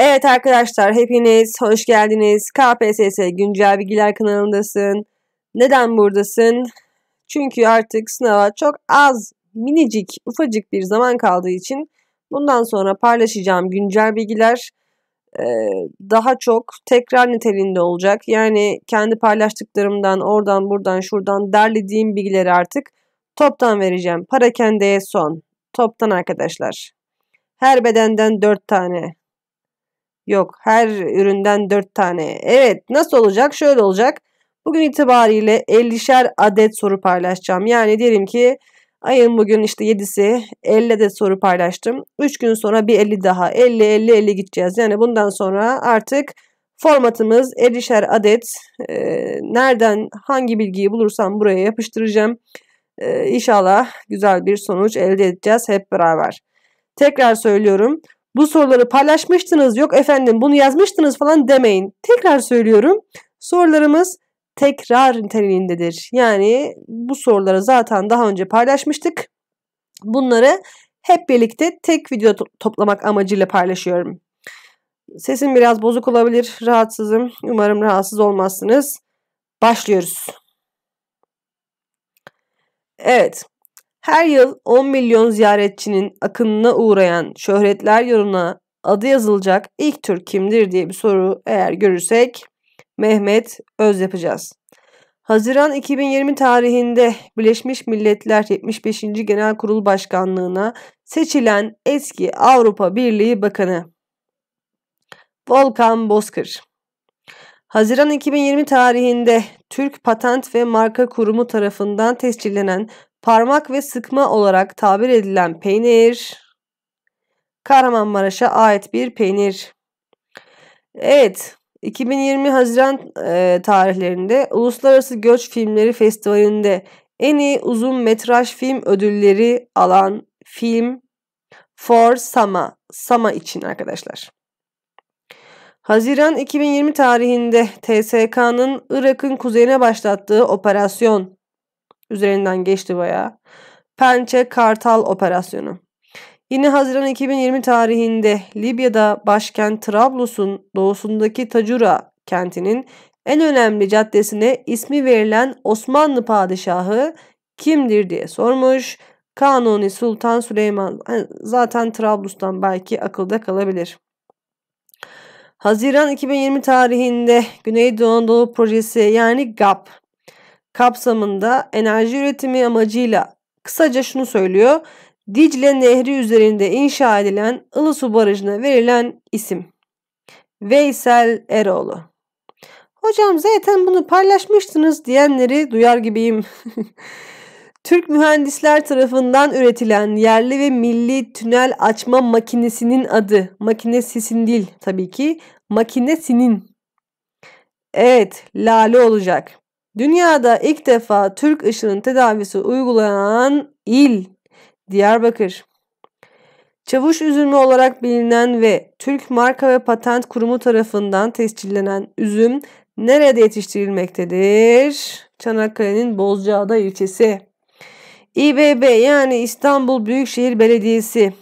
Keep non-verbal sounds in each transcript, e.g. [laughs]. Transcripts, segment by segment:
Evet arkadaşlar hepiniz hoş geldiniz. KPSS Güncel Bilgiler kanalındasın. Neden buradasın? Çünkü artık sınava çok az, minicik, ufacık bir zaman kaldığı için bundan sonra paylaşacağım güncel bilgiler e, daha çok tekrar niteliğinde olacak. Yani kendi paylaştıklarımdan oradan buradan şuradan derlediğim bilgileri artık toptan vereceğim. Parakendeye son. Toptan arkadaşlar. Her bedenden dört tane. Yok her üründen 4 tane. Evet nasıl olacak? Şöyle olacak. Bugün itibariyle 50'şer adet soru paylaşacağım. Yani diyelim ki ayın bugün işte 7'si 50 adet soru paylaştım. 3 gün sonra bir 50 daha 50 50 50 gideceğiz. Yani bundan sonra artık formatımız 50'şer adet. E, nereden hangi bilgiyi bulursam buraya yapıştıracağım. E, inşallah güzel bir sonuç elde edeceğiz hep beraber. Tekrar söylüyorum bu soruları paylaşmıştınız yok efendim bunu yazmıştınız falan demeyin. Tekrar söylüyorum sorularımız tekrar niteliğindedir. Yani bu soruları zaten daha önce paylaşmıştık. Bunları hep birlikte tek video toplamak amacıyla paylaşıyorum. Sesim biraz bozuk olabilir. Rahatsızım. Umarım rahatsız olmazsınız. Başlıyoruz. Evet. Her yıl 10 milyon ziyaretçinin akınına uğrayan şöhretler yoluna adı yazılacak ilk Türk kimdir diye bir soru eğer görürsek Mehmet Öz yapacağız. Haziran 2020 tarihinde Birleşmiş Milletler 75. Genel Kurul Başkanlığına seçilen eski Avrupa Birliği Bakanı Volkan Bozkır. Haziran 2020 tarihinde Türk Patent ve Marka Kurumu tarafından tescillenen parmak ve sıkma olarak tabir edilen peynir Kahramanmaraş'a ait bir peynir. Evet, 2020 Haziran e, tarihlerinde Uluslararası Göç Filmleri Festivali'nde en iyi uzun metraj film ödülleri alan film For Sama, Sama için arkadaşlar. Haziran 2020 tarihinde TSK'nın Irak'ın kuzeyine başlattığı operasyon Üzerinden geçti baya. Pençe Kartal Operasyonu. Yine Haziran 2020 tarihinde Libya'da başkent Trablus'un doğusundaki Tacura kentinin en önemli caddesine ismi verilen Osmanlı padişahı kimdir diye sormuş. Kanuni Sultan Süleyman zaten Trablus'tan belki akılda kalabilir. Haziran 2020 tarihinde Güneydoğu Anadolu Projesi yani GAP kapsamında enerji üretimi amacıyla kısaca şunu söylüyor. Dicle Nehri üzerinde inşa edilen Ilısu Barajı'na verilen isim. Veysel Eroğlu. Hocam zaten bunu paylaşmıştınız diyenleri duyar gibiyim. [laughs] Türk mühendisler tarafından üretilen yerli ve milli tünel açma makinesinin adı. Makinesinin değil tabii ki. Makinesinin. Evet, lale olacak. Dünyada ilk defa Türk ışının tedavisi uygulayan il Diyarbakır. Çavuş üzümü olarak bilinen ve Türk Marka ve Patent Kurumu tarafından tescillenen üzüm nerede yetiştirilmektedir? Çanakkale'nin Bozcaada ilçesi. İBB yani İstanbul Büyükşehir Belediyesi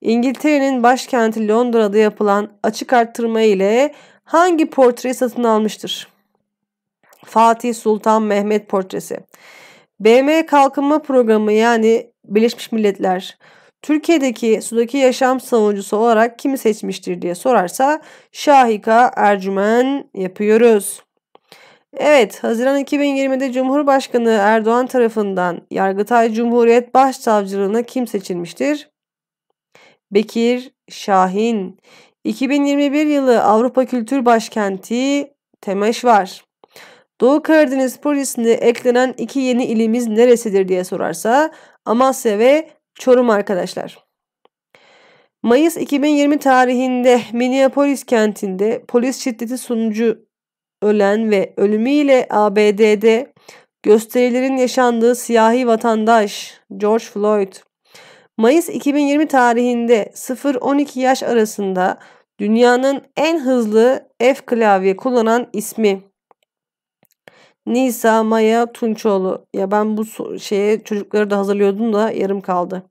İngiltere'nin başkenti Londra'da yapılan açık arttırma ile hangi portreyi satın almıştır? Fatih Sultan Mehmet portresi. BM Kalkınma Programı yani Birleşmiş Milletler Türkiye'deki sudaki yaşam savunucusu olarak kimi seçmiştir diye sorarsa Şahika Ercümen yapıyoruz. Evet, Haziran 2020'de Cumhurbaşkanı Erdoğan tarafından Yargıtay Cumhuriyet Başsavcılığına kim seçilmiştir? Bekir Şahin. 2021 yılı Avrupa Kültür Başkenti Temeş var. Doğu Karadeniz projesinde eklenen iki yeni ilimiz neresidir diye sorarsa Amasya ve Çorum arkadaşlar. Mayıs 2020 tarihinde Minneapolis kentinde polis şiddeti sonucu ölen ve ölümüyle ABD'de gösterilerin yaşandığı siyahi vatandaş George Floyd. Mayıs 2020 tarihinde 0-12 yaş arasında dünyanın en hızlı F klavye kullanan ismi. Nisa, Maya, Tunçoğlu. Ya ben bu şeye çocukları da hazırlıyordum da yarım kaldı.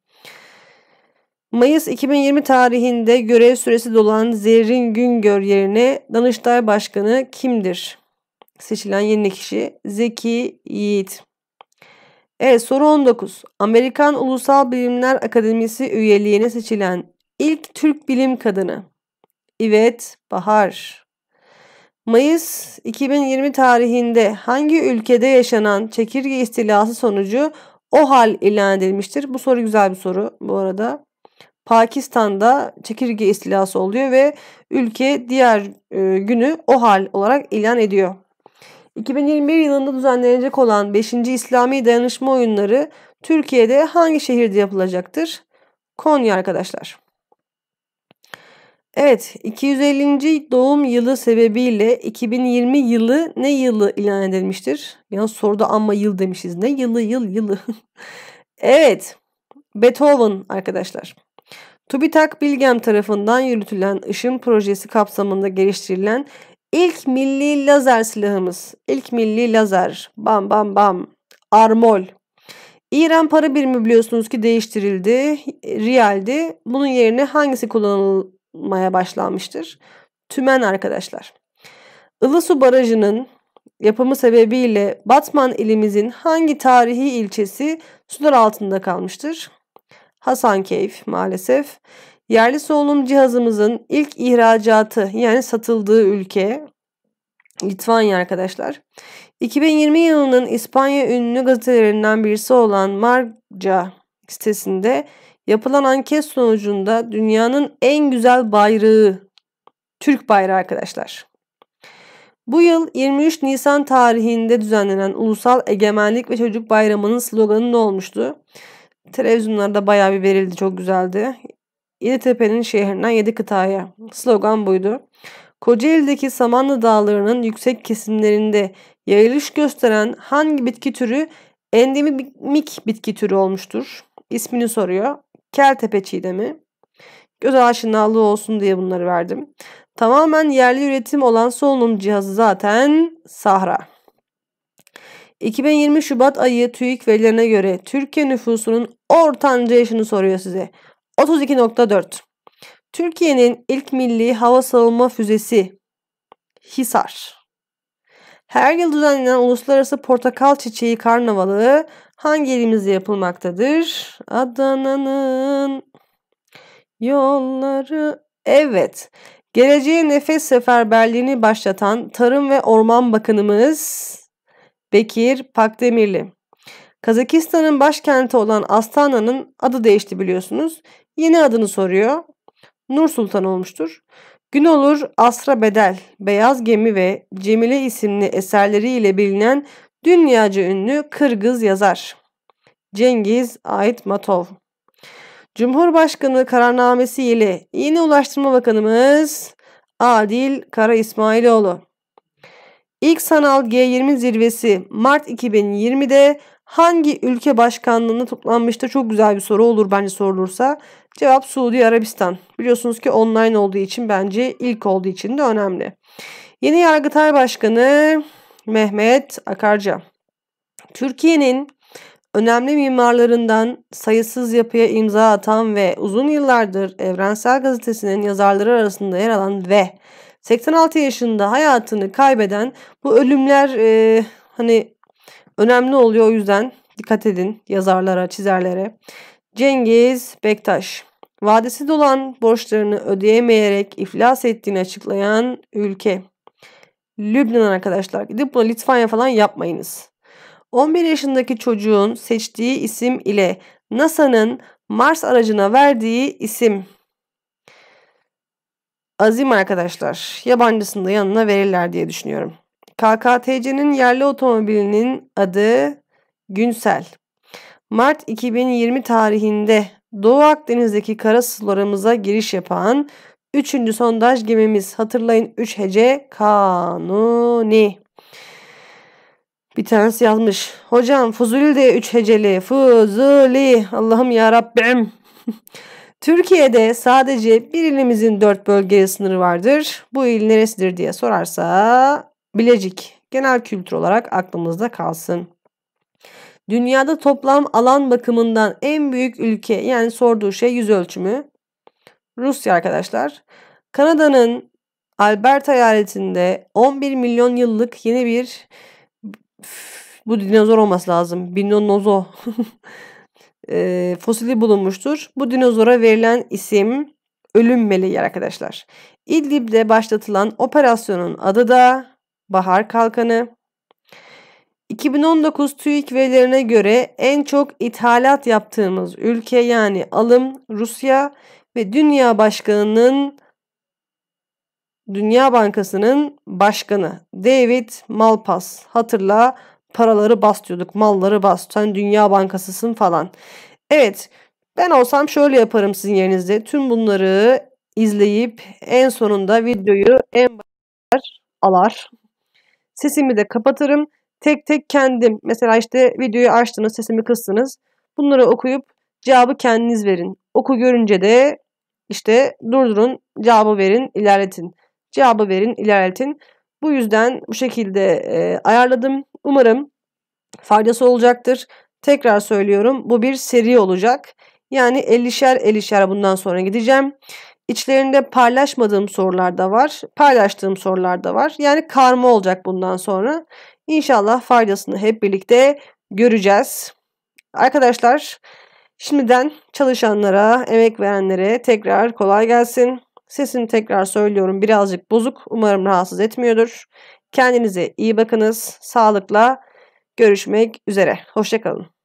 Mayıs 2020 tarihinde görev süresi dolan Zerrin Güngör yerine Danıştay Başkanı kimdir? Seçilen yeni kişi Zeki Yiğit. Evet soru 19. Amerikan Ulusal Bilimler Akademisi üyeliğine seçilen ilk Türk bilim kadını. İvet Bahar. Mayıs 2020 tarihinde hangi ülkede yaşanan çekirge istilası sonucu o hal ilan edilmiştir? Bu soru güzel bir soru bu arada. Pakistan'da çekirge istilası oluyor ve ülke diğer e, günü o hal olarak ilan ediyor. 2021 yılında düzenlenecek olan 5. İslami Dayanışma Oyunları Türkiye'de hangi şehirde yapılacaktır? Konya arkadaşlar. Evet, 250. doğum yılı sebebiyle 2020 yılı ne yılı ilan edilmiştir? Yalnız soruda ama yıl demişiz. Ne yılı yıl yılı. [laughs] evet, Beethoven arkadaşlar. TÜBİTAK Bilgem tarafından yürütülen ışın projesi kapsamında geliştirilen ilk milli lazer silahımız. İlk milli lazer. Bam bam bam. Armol. İran para birimi biliyorsunuz ki değiştirildi. Riyaldi. Bunun yerine hangisi kullanıl yapılmaya başlanmıştır. Tümen arkadaşlar. Ilısu Barajı'nın yapımı sebebiyle Batman ilimizin hangi tarihi ilçesi sular altında kalmıştır? Hasankeyf maalesef. Yerli solunum cihazımızın ilk ihracatı yani satıldığı ülke Litvanya arkadaşlar. 2020 yılının İspanya ünlü gazetelerinden birisi olan Marca sitesinde Yapılan anket sonucunda dünyanın en güzel bayrağı Türk bayrağı arkadaşlar. Bu yıl 23 Nisan tarihinde düzenlenen Ulusal Egemenlik ve Çocuk Bayramı'nın sloganı ne olmuştu? Televizyonlarda bayağı bir verildi çok güzeldi. Yeditepe'nin şehrinden yedi kıtaya. Slogan buydu. Kocaeli'deki Samanlı Dağları'nın yüksek kesimlerinde yayılış gösteren hangi bitki türü endemik bitki türü olmuştur? İsmini soruyor. Keltepe çiğdemi. Göz aşinalığı olsun diye bunları verdim. Tamamen yerli üretim olan solunum cihazı zaten Sahra. 2020 Şubat ayı TÜİK verilerine göre Türkiye nüfusunun ortanca yaşını soruyor size. 32.4. Türkiye'nin ilk milli hava savunma füzesi Hisar. Her yıl düzenlenen Uluslararası Portakal Çiçeği Karnavalı hangi ilimizde yapılmaktadır? Adana'nın yolları. Evet. Geleceğe nefes seferberliğini başlatan Tarım ve Orman Bakanımız Bekir Pakdemirli. Kazakistan'ın başkenti olan Astana'nın adı değişti biliyorsunuz. Yeni adını soruyor. Nur Sultan olmuştur. Gün olur Asra Bedel, Beyaz Gemi ve Cemile isimli eserleriyle bilinen Dünyaca ünlü Kırgız yazar Cengiz Aitmatov. Cumhurbaşkanı kararnamesi ile yeni Ulaştırma Bakanımız Adil Kara İsmailoğlu. İlk sanal G20 zirvesi Mart 2020'de hangi ülke başkanlığına toplanmıştı? çok güzel bir soru olur bence sorulursa. Cevap Suudi Arabistan. Biliyorsunuz ki online olduğu için bence ilk olduğu için de önemli. Yeni Yargıtay Başkanı Mehmet Akarca. Türkiye'nin önemli mimarlarından sayısız yapıya imza atan ve uzun yıllardır Evrensel Gazetesi'nin yazarları arasında yer alan ve 86 yaşında hayatını kaybeden bu ölümler e, hani önemli oluyor o yüzden dikkat edin yazarlara, çizerlere. Cengiz Bektaş Vadesi dolan borçlarını ödeyemeyerek iflas ettiğini açıklayan ülke. Lübnan arkadaşlar gidip bunu Litvanya falan yapmayınız. 11 yaşındaki çocuğun seçtiği isim ile NASA'nın Mars aracına verdiği isim. Azim arkadaşlar yabancısını da yanına verirler diye düşünüyorum. KKTC'nin yerli otomobilinin adı Günsel. Mart 2020 tarihinde Doğu Akdeniz'deki kara sularımıza giriş yapan Üçüncü sondaj gemimiz hatırlayın 3 hece kanuni. Bir tanesi yazmış. Hocam Fuzuli de 3 heceli. Fuzuli. Allah'ım ya Rabbim. [laughs] Türkiye'de sadece bir ilimizin dört bölgeye sınırı vardır. Bu il neresidir diye sorarsa Bilecik. Genel kültür olarak aklımızda kalsın. Dünyada toplam alan bakımından en büyük ülke yani sorduğu şey yüz ölçümü. Rusya arkadaşlar. Kanada'nın Alberta eyaletinde 11 milyon yıllık yeni bir bu dinozor olması lazım. Binonozo [laughs] e, fosili bulunmuştur. Bu dinozora verilen isim ölüm meleği arkadaşlar. İdlib'de başlatılan operasyonun adı da Bahar Kalkanı. 2019 TÜİK verilerine göre en çok ithalat yaptığımız ülke yani alım Rusya ve Dünya Başkanı'nın Dünya Bankası'nın başkanı David Malpass. Hatırla paraları bastıyorduk, malları bas. Sen Dünya Bankasısın falan. Evet, ben olsam şöyle yaparım sizin yerinizde. Tüm bunları izleyip en sonunda videoyu en başlar alar. Sesimi de kapatırım. Tek tek kendim. Mesela işte videoyu açtınız, sesimi kıstınız. Bunları okuyup cevabı kendiniz verin. Oku görünce de işte durdurun, cevabı verin, ilerletin. Cevabı verin, ilerletin. Bu yüzden bu şekilde e, ayarladım. Umarım faydası olacaktır. Tekrar söylüyorum bu bir seri olacak. Yani 50'şer 50'şer bundan sonra gideceğim. İçlerinde paylaşmadığım sorular da var. Paylaştığım sorular da var. Yani karma olacak bundan sonra. İnşallah faydasını hep birlikte göreceğiz. Arkadaşlar Şimdiden çalışanlara, emek verenlere tekrar kolay gelsin. Sesimi tekrar söylüyorum birazcık bozuk. Umarım rahatsız etmiyordur. Kendinize iyi bakınız. Sağlıkla görüşmek üzere. Hoşçakalın.